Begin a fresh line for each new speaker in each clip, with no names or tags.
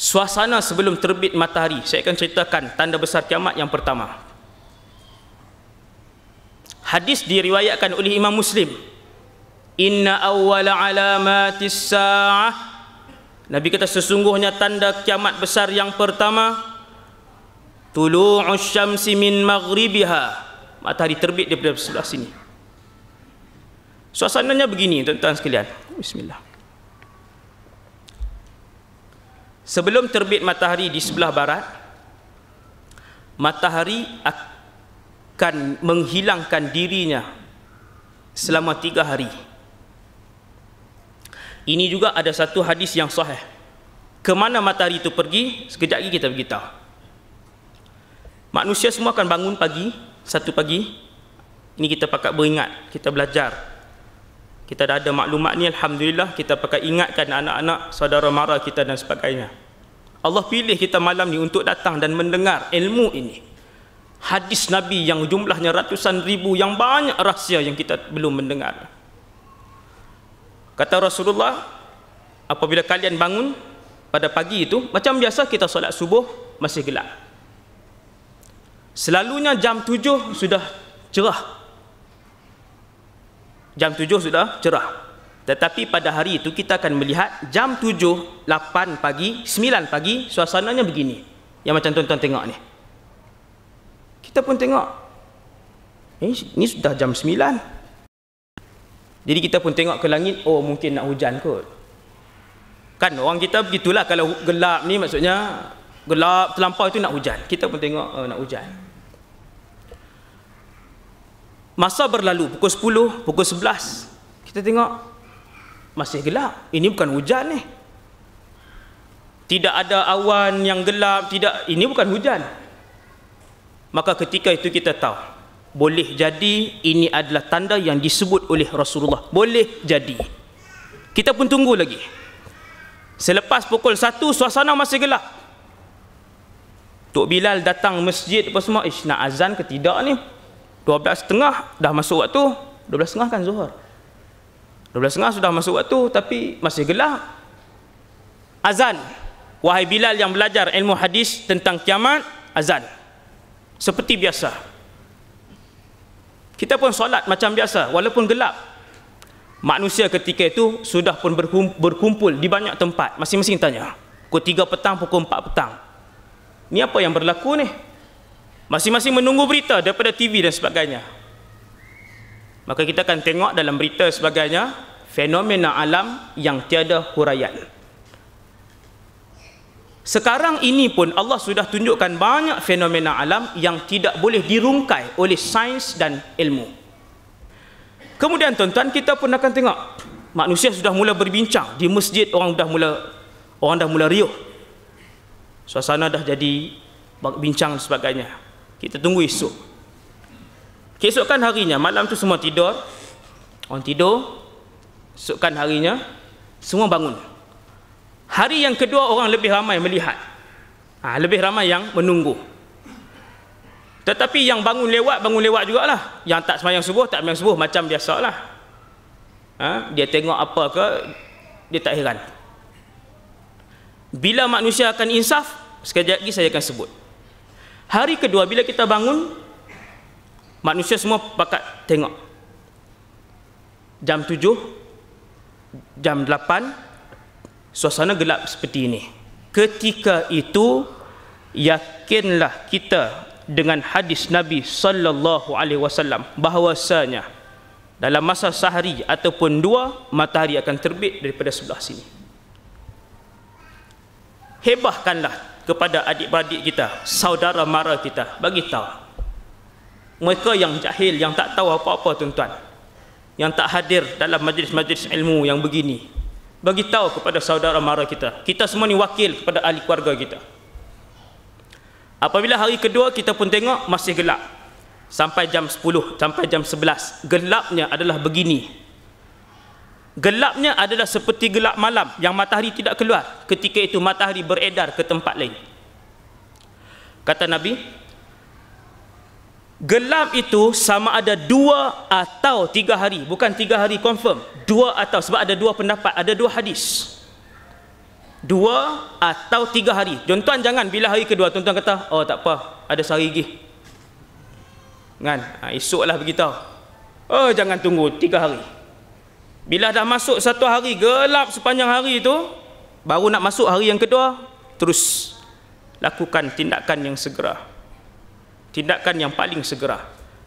suasana sebelum terbit matahari saya akan ceritakan tanda besar kiamat yang pertama hadis diriwayatkan oleh Imam Muslim inna awwala alamatis sa'ah Nabi kata sesungguhnya tanda kiamat besar yang pertama tulu'us syamsi min maghribiha matahari terbit daripada sebelah sini suasananya begini tuan-tuan sekalian bismillah sebelum terbit matahari di sebelah barat matahari akan menghilangkan dirinya selama tiga hari ini juga ada satu hadis yang sahih Kemana matahari itu pergi sekejap lagi kita tahu. manusia semua akan bangun pagi satu pagi ini kita pakat beringat kita belajar kita dah ada maklumat ni alhamdulillah kita pakai ingatkan anak-anak saudara mara kita dan sebagainya Allah pilih kita malam ni untuk datang dan mendengar ilmu ini hadis nabi yang jumlahnya ratusan ribu yang banyak rahsia yang kita belum mendengar kata Rasulullah apabila kalian bangun pada pagi itu macam biasa kita solat subuh masih gelap selalunya jam tujuh sudah cerah jam tujuh sudah cerah. Tetapi pada hari itu kita akan melihat jam tujuh lapan pagi, sembilan pagi suasananya begini. Yang macam tuan-tuan tengok ni. Kita pun tengok. Eh, ni sudah jam sembilan. Jadi kita pun tengok ke langit, oh mungkin nak hujan kot. Kan orang kita begitulah kalau gelap ni maksudnya gelap terlampau itu nak hujan. Kita pun tengok oh, nak hujan. Masa berlalu pukul 10, pukul 11. Kita tengok masih gelap. Ini bukan hujan ni. Tidak ada awan yang gelap, tidak ini bukan hujan. Maka ketika itu kita tahu boleh jadi ini adalah tanda yang disebut oleh Rasulullah. Boleh jadi. Kita pun tunggu lagi. Selepas pukul 1 suasana masih gelap. Tok Bilal datang masjid apa semua, ish nak azan ke tidak ni? 12.30 dah masuk waktu 12.30 kan zuhur 12.30 sudah masuk waktu tapi masih gelap azan wahai Bilal yang belajar ilmu hadis tentang kiamat azan seperti biasa kita pun solat macam biasa walaupun gelap manusia ketika itu sudah pun berkumpul di banyak tempat masing-masing tanya pukul 3 petang pukul 4 petang ni apa yang berlaku ni masing-masing menunggu berita daripada TV dan sebagainya maka kita akan tengok dalam berita sebagainya fenomena alam yang tiada huraian sekarang ini pun Allah sudah tunjukkan banyak fenomena alam yang tidak boleh dirungkai oleh sains dan ilmu kemudian tuan-tuan kita pun akan tengok manusia sudah mula berbincang di masjid orang dah mula orang dah mula riuh suasana dah jadi bincang dan sebagainya kita tunggu esok keesokan harinya malam tu semua tidur orang tidur esokan harinya semua bangun hari yang kedua orang lebih ramai melihat ha, lebih ramai yang menunggu tetapi yang bangun lewat bangun lewat jugalah yang tak semayang subuh tak semayang subuh macam biasalah ha, dia tengok apa ke dia tak heran bila manusia akan insaf sekejap lagi saya akan sebut Hari kedua bila kita bangun manusia semua pakat tengok. Jam tujuh jam delapan suasana gelap seperti ini. Ketika itu yakinlah kita dengan hadis Nabi sallallahu alaihi wasallam bahwasanya dalam masa sehari ataupun dua matahari akan terbit daripada sebelah sini. Hebahkanlah kepada adik-beradik kita, saudara mara kita, bagi tahu. Mereka yang jahil, yang tak tahu apa-apa tuan-tuan. Yang tak hadir dalam majlis-majlis ilmu yang begini. Bagi tahu kepada saudara mara kita. Kita semua ni wakil kepada ahli keluarga kita. Apabila hari kedua kita pun tengok masih gelap. Sampai jam 10, sampai jam 11. Gelapnya adalah begini. Gelapnya adalah seperti gelap malam yang matahari tidak keluar. Ketika itu matahari beredar ke tempat lain. Kata Nabi, gelap itu sama ada dua atau tiga hari. Bukan tiga hari, confirm. Dua atau, sebab ada dua pendapat, ada dua hadis. Dua atau tiga hari. Tuan-tuan jangan bila hari kedua, tuan-tuan kata, oh tak apa, ada sehari lagi. Kan, ha, esoklah beritahu. Oh jangan tunggu tiga hari. Bila dah masuk satu hari gelap sepanjang hari itu, baru nak masuk hari yang kedua, terus lakukan tindakan yang segera. Tindakan yang paling segera.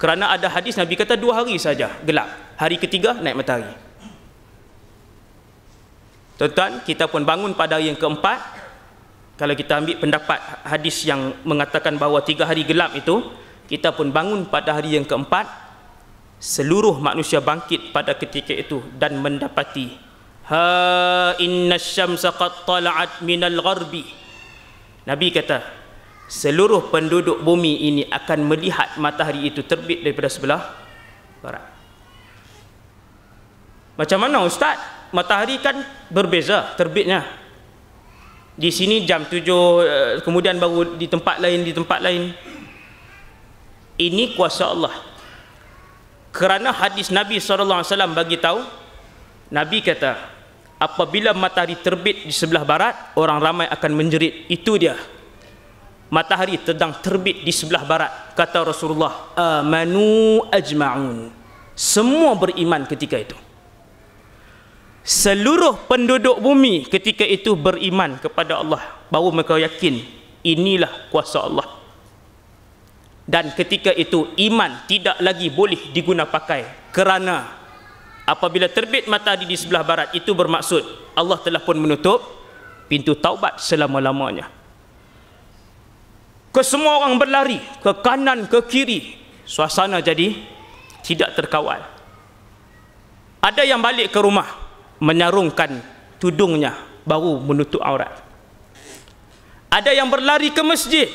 Kerana ada hadis Nabi kata dua hari saja gelap. Hari ketiga naik matahari. Tuan-tuan, kita pun bangun pada hari yang keempat. Kalau kita ambil pendapat hadis yang mengatakan bahawa tiga hari gelap itu, kita pun bangun pada hari yang keempat, seluruh manusia bangkit pada ketika itu dan mendapati ha inna syamsa qad tala'at minal gharbi nabi kata seluruh penduduk bumi ini akan melihat matahari itu terbit daripada sebelah barat macam mana ustaz matahari kan berbeza terbitnya di sini jam tujuh eh, kemudian baru di tempat lain di tempat lain ini kuasa Allah kerana hadis Nabi SAW bagi tahu Nabi kata apabila matahari terbit di sebelah barat orang ramai akan menjerit itu dia matahari sedang terbit di sebelah barat kata Rasulullah amanu ajma'un semua beriman ketika itu seluruh penduduk bumi ketika itu beriman kepada Allah bahawa mereka yakin inilah kuasa Allah dan ketika itu iman tidak lagi boleh diguna pakai kerana apabila terbit matahari di sebelah barat itu bermaksud Allah telah pun menutup pintu taubat selama-lamanya kesemua orang berlari ke kanan ke kiri suasana jadi tidak terkawal ada yang balik ke rumah menyarungkan tudungnya baru menutup aurat ada yang berlari ke masjid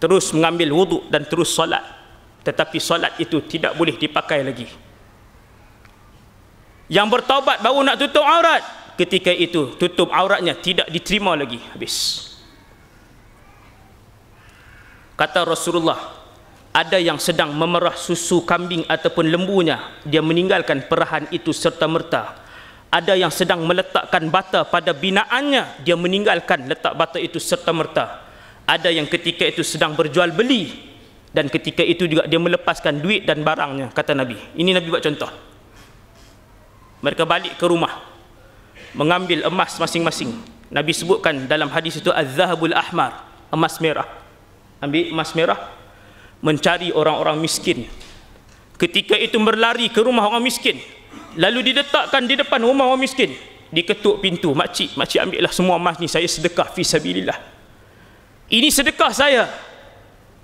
terus mengambil wuduk dan terus solat tetapi solat itu tidak boleh dipakai lagi yang bertaubat baru nak tutup aurat ketika itu tutup auratnya tidak diterima lagi habis kata Rasulullah ada yang sedang memerah susu kambing ataupun lembunya dia meninggalkan perahan itu serta merta ada yang sedang meletakkan bata pada binaannya dia meninggalkan letak bata itu serta merta ada yang ketika itu sedang berjual beli dan ketika itu juga dia melepaskan duit dan barangnya kata Nabi ini Nabi buat contoh mereka balik ke rumah mengambil emas masing-masing Nabi sebutkan dalam hadis itu az-zahabul ahmar emas merah ambil emas merah mencari orang-orang miskin ketika itu berlari ke rumah orang miskin lalu diletakkan di depan rumah orang miskin diketuk pintu makcik makcik ambillah semua emas ni saya sedekah fi sabilillah ini sedekah saya.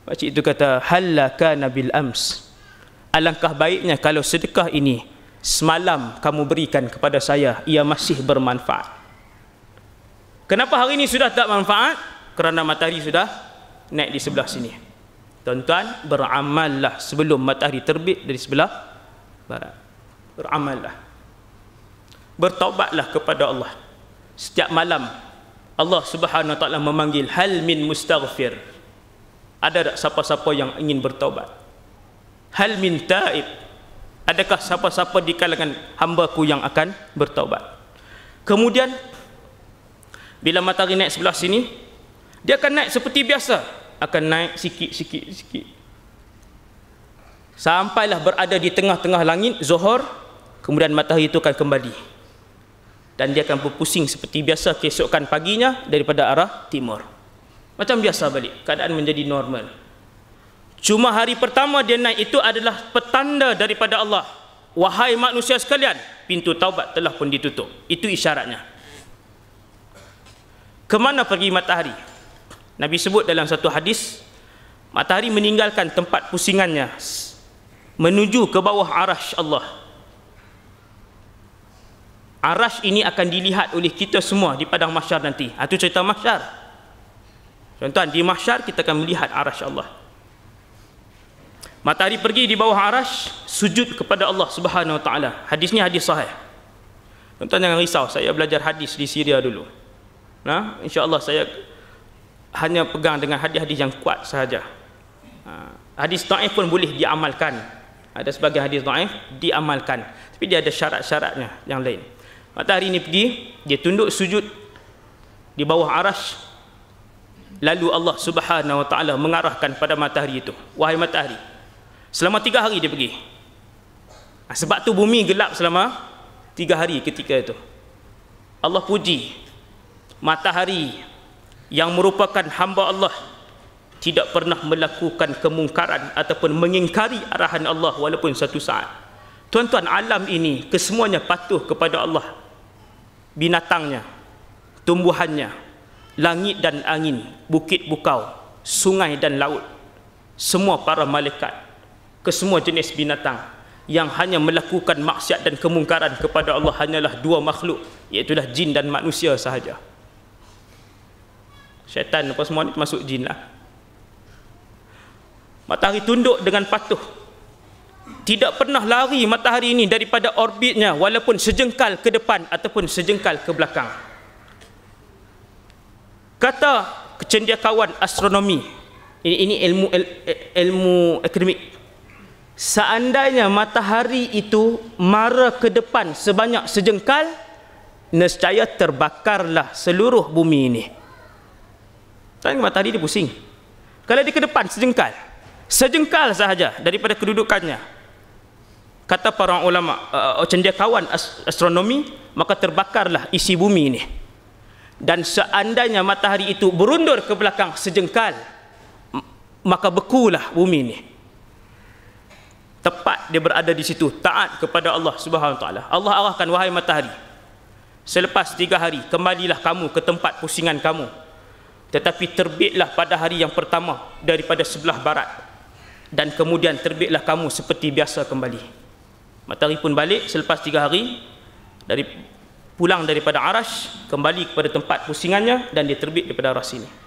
Pakcik itu kata, Halaka Nabil Ams. Alangkah baiknya kalau sedekah ini semalam kamu berikan kepada saya, ia masih bermanfaat. Kenapa hari ini sudah tak manfaat? Kerana matahari sudah naik di sebelah sini. Tuan-tuan, beramallah sebelum matahari terbit dari sebelah barat. Beramallah. Bertaubatlah kepada Allah. Setiap malam Allah Subhanahu wa taala memanggil hal min mustaghfir. Ada tak siapa-siapa yang ingin bertaubat? Hal min taib. Adakah siapa-siapa di kalangan hamba-Ku yang akan bertaubat? Kemudian bila matahari naik sebelah sini, dia akan naik seperti biasa, akan naik sikit-sikit sikit. Sampailah berada di tengah-tengah langit Zuhur, kemudian matahari itu akan kembali dan dia akan berpusing seperti biasa keesokan paginya daripada arah timur. Macam biasa balik, keadaan menjadi normal. Cuma hari pertama dia naik itu adalah petanda daripada Allah. Wahai manusia sekalian, pintu taubat telah pun ditutup. Itu isyaratnya. Kemana pergi matahari? Nabi sebut dalam satu hadis, matahari meninggalkan tempat pusingannya menuju ke bawah arah Allah. Arash ini akan dilihat oleh kita semua di padang mahsyar nanti. Itu ha, cerita mahsyar. Contohan di mahsyar kita akan melihat arash Allah. Matahari pergi di bawah arash, sujud kepada Allah Subhanahu Wa Taala. Hadis ni hadis sahih. Tuan-tuan jangan risau, saya belajar hadis di Syria dulu. Nah, ha? insya-Allah saya hanya pegang dengan hadis-hadis yang kuat sahaja. Ha, hadis dhaif pun boleh diamalkan. Ada sebagian hadis dhaif diamalkan, tapi dia ada syarat-syaratnya yang lain. Matahari ni pergi, dia tunduk sujud di bawah aras, Lalu Allah subhanahu wa ta'ala mengarahkan pada matahari itu. Wahai matahari. Selama tiga hari dia pergi. Ha, sebab tu bumi gelap selama tiga hari ketika itu. Allah puji. Matahari yang merupakan hamba Allah tidak pernah melakukan kemungkaran ataupun mengingkari arahan Allah walaupun satu saat. Tuan-tuan, alam ini kesemuanya patuh kepada Allah binatangnya, tumbuhannya, langit dan angin, bukit bukau, sungai dan laut, semua para malaikat, kesemua jenis binatang yang hanya melakukan maksiat dan kemungkaran kepada Allah hanyalah dua makhluk, iaitulah jin dan manusia sahaja. Syaitan apa semua ni termasuk jin lah. Matahari tunduk dengan patuh tidak pernah lari matahari ini daripada orbitnya walaupun sejengkal ke depan ataupun sejengkal ke belakang. Kata kecendekiawan astronomi. Ini ini ilmu il, ilmu akademik. Seandainya matahari itu mara ke depan sebanyak sejengkal, nescaya terbakarlah seluruh bumi ini. Tanya matahari dia pusing. Kalau dia ke depan sejengkal, sejengkal sahaja daripada kedudukannya, kata para ulama uh, eh, eh, cendekiawan astronomi maka terbakarlah isi bumi ini dan seandainya matahari itu berundur ke belakang sejengkal maka bekulah bumi ini tepat dia berada di situ taat kepada Allah Subhanahu wa taala Allah arahkan wahai matahari selepas tiga hari kembalilah kamu ke tempat pusingan kamu tetapi terbitlah pada hari yang pertama daripada sebelah barat dan kemudian terbitlah kamu seperti biasa kembali matahari pun balik selepas tiga hari dari pulang daripada arash kembali kepada tempat pusingannya dan dia terbit daripada arash ini